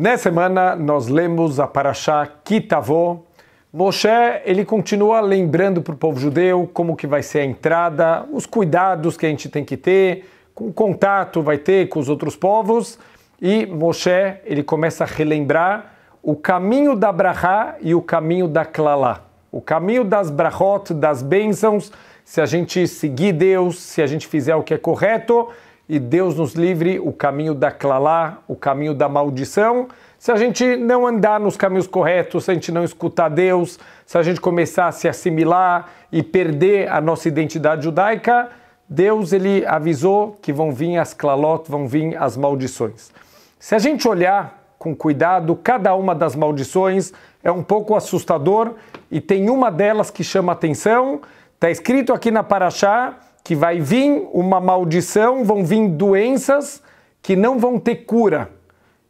Nessa semana nós lemos a Parashá Kitavó. Moshe, ele continua lembrando para o povo judeu como que vai ser a entrada, os cuidados que a gente tem que ter, com contato vai ter com os outros povos. E Moshe, ele começa a relembrar o caminho da brahá e o caminho da klalá. O caminho das brahot, das bênçãos, se a gente seguir Deus, se a gente fizer o que é correto, e Deus nos livre o caminho da clalá, o caminho da maldição. Se a gente não andar nos caminhos corretos, se a gente não escutar Deus, se a gente começar a se assimilar e perder a nossa identidade judaica, Deus ele avisou que vão vir as clalot, vão vir as maldições. Se a gente olhar com cuidado, cada uma das maldições é um pouco assustador e tem uma delas que chama atenção. Está escrito aqui na Paraxá que vai vir uma maldição, vão vir doenças que não vão ter cura.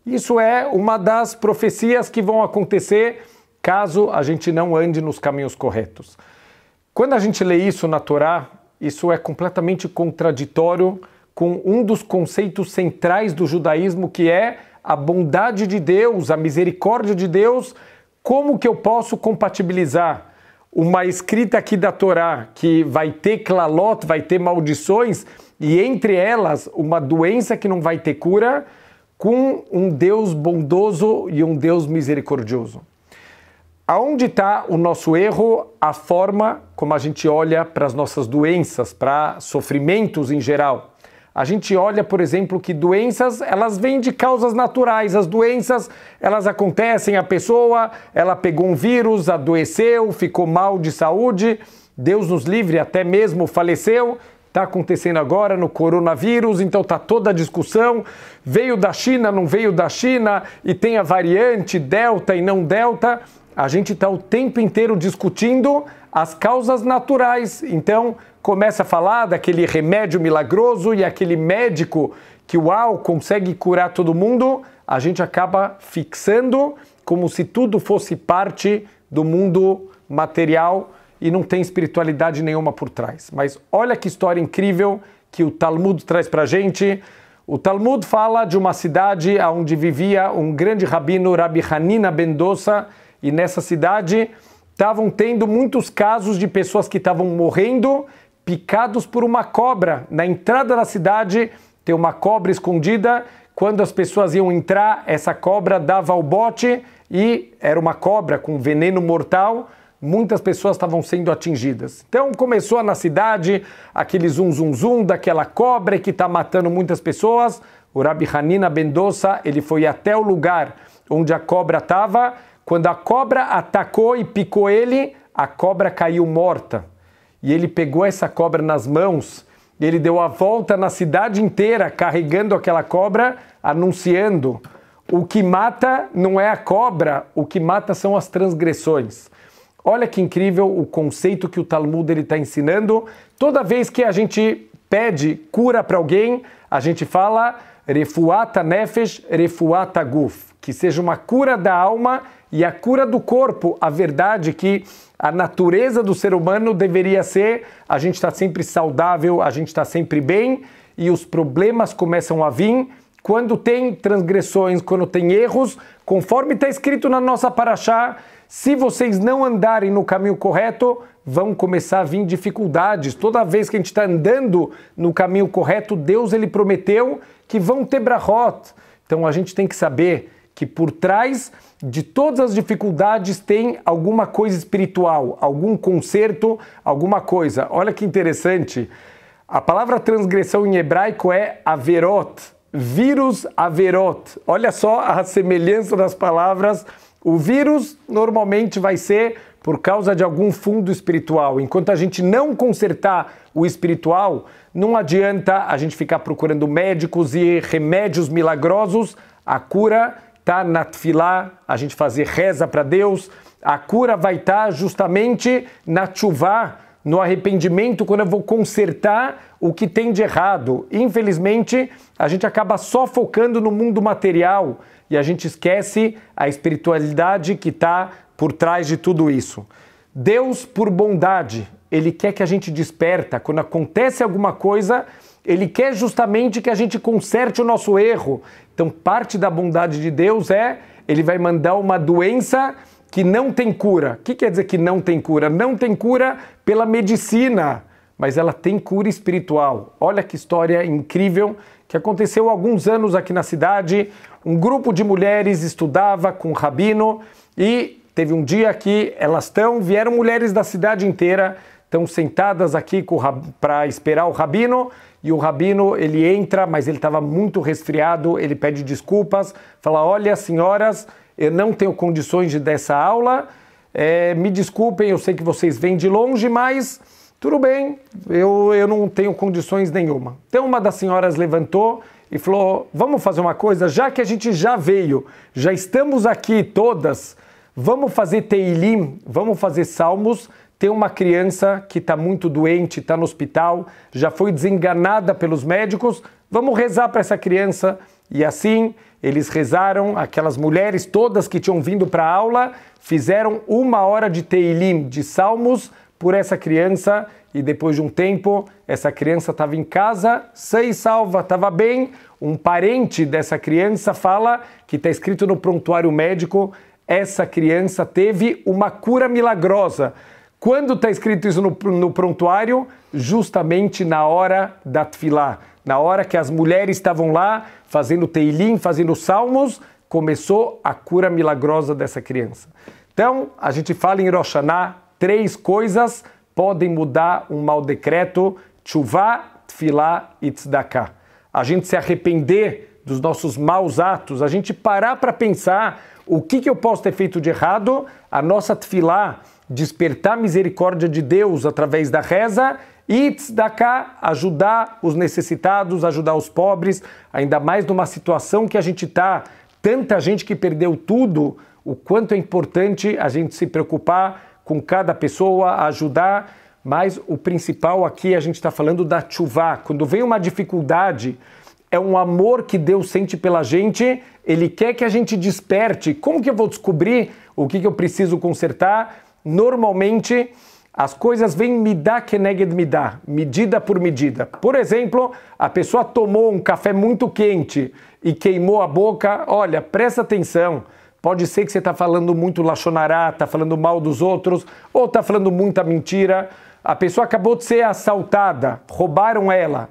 Isso é uma das profecias que vão acontecer caso a gente não ande nos caminhos corretos. Quando a gente lê isso na Torá, isso é completamente contraditório com um dos conceitos centrais do judaísmo, que é a bondade de Deus, a misericórdia de Deus. Como que eu posso compatibilizar uma escrita aqui da Torá que vai ter clalot, vai ter maldições, e entre elas uma doença que não vai ter cura, com um Deus bondoso e um Deus misericordioso. Aonde está o nosso erro? A forma como a gente olha para as nossas doenças, para sofrimentos em geral. A gente olha, por exemplo, que doenças, elas vêm de causas naturais. As doenças, elas acontecem, a pessoa, ela pegou um vírus, adoeceu, ficou mal de saúde, Deus nos livre, até mesmo faleceu. Está acontecendo agora no coronavírus, então está toda a discussão. Veio da China, não veio da China, e tem a variante delta e não delta. A gente está o tempo inteiro discutindo as causas naturais. Então, começa a falar daquele remédio milagroso e aquele médico que uau, consegue curar todo mundo, a gente acaba fixando como se tudo fosse parte do mundo material e não tem espiritualidade nenhuma por trás. Mas olha que história incrível que o Talmud traz para gente. O Talmud fala de uma cidade onde vivia um grande rabino, Rabi Hanina Bendosa, e nessa cidade estavam tendo muitos casos de pessoas que estavam morrendo picados por uma cobra. Na entrada da cidade tem uma cobra escondida. Quando as pessoas iam entrar, essa cobra dava o bote e era uma cobra com veneno mortal. Muitas pessoas estavam sendo atingidas. Então começou na cidade aquele zum zum zum daquela cobra que está matando muitas pessoas. O Rabi Hanina Bendosa ele foi até o lugar onde a cobra estava quando a cobra atacou e picou ele, a cobra caiu morta. E ele pegou essa cobra nas mãos, ele deu a volta na cidade inteira carregando aquela cobra, anunciando: o que mata não é a cobra, o que mata são as transgressões. Olha que incrível o conceito que o Talmud está ensinando. Toda vez que a gente pede cura para alguém, a gente fala refuata nefesh, refuata guf, que seja uma cura da alma e a cura do corpo, a verdade que a natureza do ser humano deveria ser: a gente está sempre saudável, a gente está sempre bem e os problemas começam a vir quando tem transgressões, quando tem erros, conforme está escrito na nossa paraxá. Se vocês não andarem no caminho correto, vão começar a vir dificuldades. Toda vez que a gente está andando no caminho correto, Deus ele prometeu que vão ter brahot. Então a gente tem que saber que por trás de todas as dificuldades tem alguma coisa espiritual, algum conserto, alguma coisa. Olha que interessante. A palavra transgressão em hebraico é averot, vírus averot. Olha só a semelhança das palavras. O vírus normalmente vai ser por causa de algum fundo espiritual. Enquanto a gente não consertar o espiritual, não adianta a gente ficar procurando médicos e remédios milagrosos. A cura está na tefilá, a gente fazer reza para Deus. A cura vai estar tá justamente na tchuvá, no arrependimento, quando eu vou consertar o que tem de errado. Infelizmente, a gente acaba só focando no mundo material e a gente esquece a espiritualidade que está por trás de tudo isso. Deus, por bondade, ele quer que a gente desperta. Quando acontece alguma coisa, ele quer justamente que a gente conserte o nosso erro. Então, parte da bondade de Deus é ele vai mandar uma doença que não tem cura. O que quer dizer que não tem cura? Não tem cura pela medicina, mas ela tem cura espiritual. Olha que história incrível que aconteceu há alguns anos aqui na cidade. Um grupo de mulheres estudava com o rabino e Teve um dia que elas estão, vieram mulheres da cidade inteira, estão sentadas aqui para esperar o rabino e o rabino ele entra, mas ele estava muito resfriado, ele pede desculpas, fala: olha senhoras, eu não tenho condições de dessa aula, é, me desculpem, eu sei que vocês vêm de longe, mas tudo bem, eu, eu não tenho condições nenhuma. Então uma das senhoras levantou e falou: vamos fazer uma coisa, já que a gente já veio, já estamos aqui todas vamos fazer Teilim, vamos fazer Salmos. Tem uma criança que está muito doente, está no hospital, já foi desenganada pelos médicos. Vamos rezar para essa criança. E assim eles rezaram, aquelas mulheres todas que tinham vindo para a aula fizeram uma hora de Teilim, de Salmos, por essa criança. E depois de um tempo, essa criança estava em casa, e salva, estava bem. Um parente dessa criança fala que está escrito no prontuário médico essa criança teve uma cura milagrosa. Quando está escrito isso no, no, prontuário? Justamente na hora da tefilá, na hora que as mulheres estavam lá fazendo teilim, fazendo salmos, começou a cura milagrosa dessa criança. Então, a gente fala em Roshaná, três coisas podem mudar um mau decreto, tshuva, tefilá e tzedakah. A gente se arrepender dos nossos maus atos, a gente parar para pensar o que, que eu posso ter feito de errado? A nossa tefilá, despertar a misericórdia de Deus através da reza e cá ajudar os necessitados, ajudar os pobres, ainda mais numa situação que a gente está, tanta gente que perdeu tudo, o quanto é importante a gente se preocupar com cada pessoa, ajudar, mas o principal aqui a gente está falando da chuva. Quando vem uma dificuldade, é um amor que Deus sente pela gente, ele quer que a gente desperte. Como que eu vou descobrir o que, que eu preciso consertar? Normalmente, as coisas vêm me dar que neged me dá, medida por medida. Por exemplo, a pessoa tomou um café muito quente e queimou a boca. Olha, presta atenção. Pode ser que você está falando muito lachonará, está falando mal dos outros, ou está falando muita mentira. A pessoa acabou de ser assaltada, roubaram ela.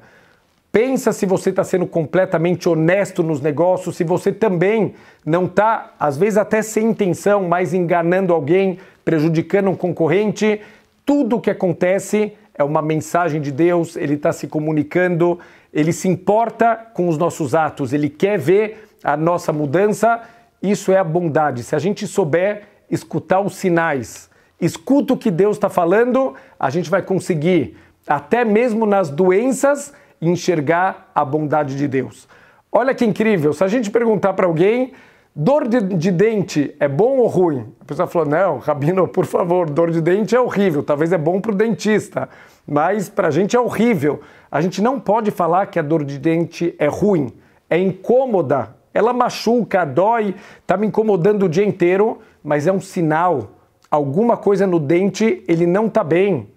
Pensa se você está sendo completamente honesto nos negócios, se você também não está, às vezes até sem intenção, mas enganando alguém, prejudicando um concorrente. Tudo o que acontece é uma mensagem de Deus, ele está se comunicando, ele se importa com os nossos atos, ele quer ver a nossa mudança. Isso é a bondade. Se a gente souber escutar os sinais, escuta o que Deus está falando, a gente vai conseguir, até mesmo nas doenças, enxergar a bondade de Deus. Olha que incrível, se a gente perguntar para alguém, dor de, de, dente é bom ou ruim? A pessoa falou, não, Rabino, por favor, dor de dente é horrível, talvez é bom para o dentista, mas para a gente é horrível. A gente não pode falar que a dor de dente é ruim, é incômoda, ela machuca, dói, está me incomodando o dia inteiro, mas é um sinal. Alguma coisa no dente, ele não está bem,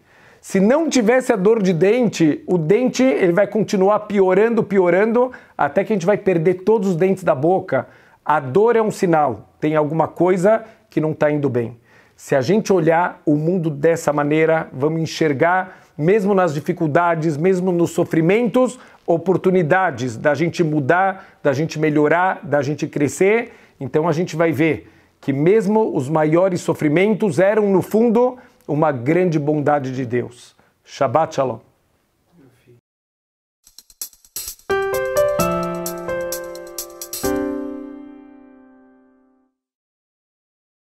se não tivesse a dor de dente, o dente ele vai continuar piorando, piorando, até que a gente vai perder todos os dentes da boca. A dor é um sinal, tem alguma coisa que não está indo bem. Se a gente olhar o mundo dessa maneira, vamos enxergar, mesmo nas dificuldades, mesmo nos sofrimentos, oportunidades da gente mudar, da gente melhorar, da gente crescer. Então a gente vai ver que, mesmo os maiores sofrimentos, eram, no fundo, uma grande bondade de Deus. Shabbat Shalom.